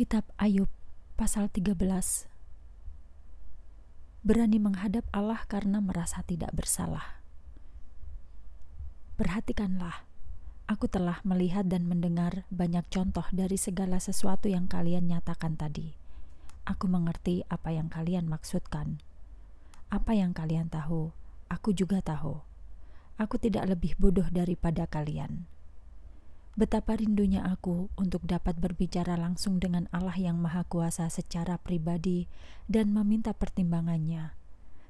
Kitab Ayub pasal 13 Berani menghadap Allah karena merasa tidak bersalah. Perhatikanlah, aku telah melihat dan mendengar banyak contoh dari segala sesuatu yang kalian nyatakan tadi. Aku mengerti apa yang kalian maksudkan. Apa yang kalian tahu, aku juga tahu. Aku tidak lebih bodoh daripada kalian. Betapa rindunya aku untuk dapat berbicara langsung dengan Allah yang Maha Kuasa secara pribadi dan meminta pertimbangannya,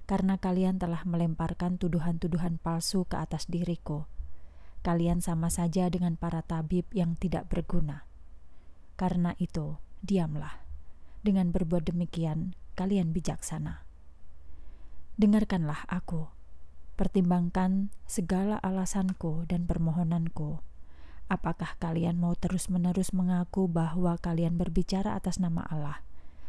karena kalian telah melemparkan tuduhan-tuduhan palsu ke atas diriku. Kalian sama saja dengan para tabib yang tidak berguna. Karena itu, diamlah. Dengan berbuat demikian, kalian bijaksana. Dengarkanlah aku, pertimbangkan segala alasanku dan permohonanku Apakah kalian mau terus-menerus mengaku bahwa kalian berbicara atas nama Allah,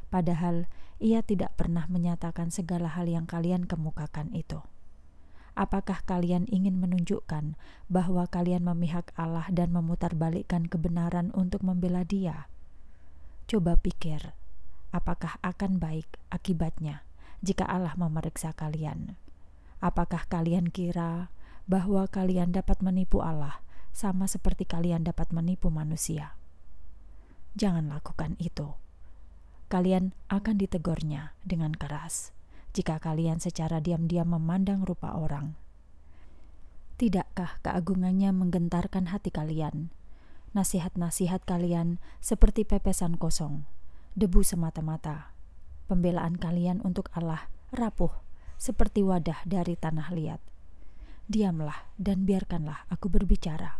padahal Ia tidak pernah menyatakan segala hal yang kalian kemukakan itu? Apakah kalian ingin menunjukkan bahwa kalian memihak Allah dan memutarbalikkan kebenaran untuk membela Dia? Coba pikir, apakah akan baik akibatnya jika Allah memeriksa kalian? Apakah kalian kira bahwa kalian dapat menipu Allah? sama seperti kalian dapat menipu manusia. Jangan lakukan itu. Kalian akan ditegurnya dengan keras jika kalian secara diam-diam memandang rupa orang. Tidakkah keagungannya menggentarkan hati kalian? Nasihat-nasihat kalian seperti pepesan kosong, debu semata-mata. Pembelaan kalian untuk Allah rapuh seperti wadah dari tanah liat diamlah dan biarkanlah aku berbicara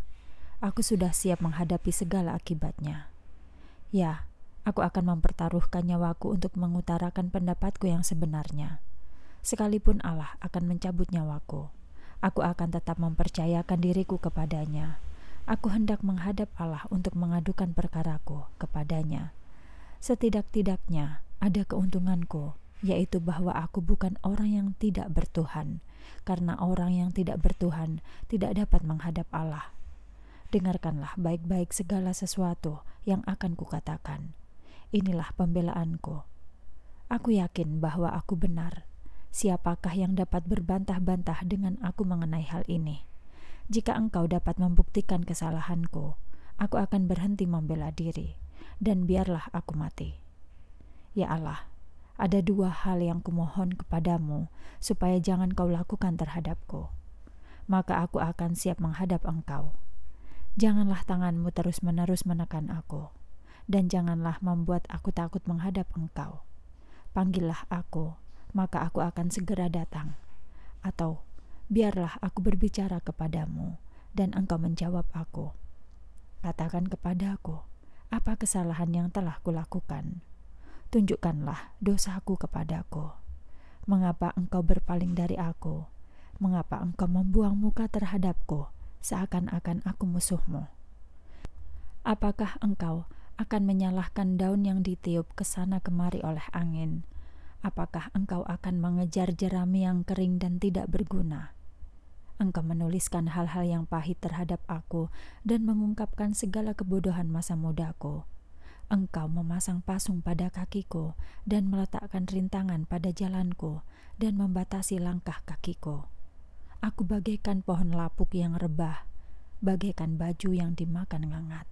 aku sudah siap menghadapi segala akibatnya. Ya, aku akan mempertaruhkan nyawaku untuk mengutarakan pendapatku yang sebenarnya. Sekalipun Allah akan mencabut nyawaku, aku akan tetap mempercayakan diriku kepadanya. Aku hendak menghadap Allah untuk mengadukan perkaraku kepadanya. Setidak-tidaknya ada keuntunganku, yaitu bahwa aku bukan orang yang tidak bertuhan, karena orang yang tidak bertuhan tidak dapat menghadap Allah dengarkanlah baik-baik segala sesuatu yang akan kukatakan. Inilah pembelaanku. Aku yakin bahwa aku benar. Siapakah yang dapat berbantah-bantah dengan aku mengenai hal ini? Jika engkau dapat membuktikan kesalahanku, aku akan berhenti membela diri, dan biarlah aku mati. Ya Allah, ada dua hal yang kumohon kepadamu, supaya jangan kau lakukan terhadapku. Maka aku akan siap menghadap engkau.' Janganlah tanganmu terus-menerus menekan aku, dan janganlah membuat aku takut menghadap engkau. Panggillah aku, maka aku akan segera datang. Atau, biarlah aku berbicara kepadamu, dan engkau menjawab aku. Katakan kepadaku, apa kesalahan yang telah kulakukan? Tunjukkanlah dosaku kepadaku. Mengapa engkau berpaling dari aku? Mengapa engkau membuang muka terhadapku?' seakan-akan aku musuhmu. Apakah engkau akan menyalahkan daun yang ditiup ke sana kemari oleh angin? Apakah engkau akan mengejar jerami yang kering dan tidak berguna? Engkau menuliskan hal-hal yang pahit terhadap aku dan mengungkapkan segala kebodohan masa mudaku. Engkau memasang pasung pada kakiku dan meletakkan rintangan pada jalanku dan membatasi langkah kakiku. Aku bagaikan pohon lapuk yang rebah, bagaikan baju yang dimakan ngangat.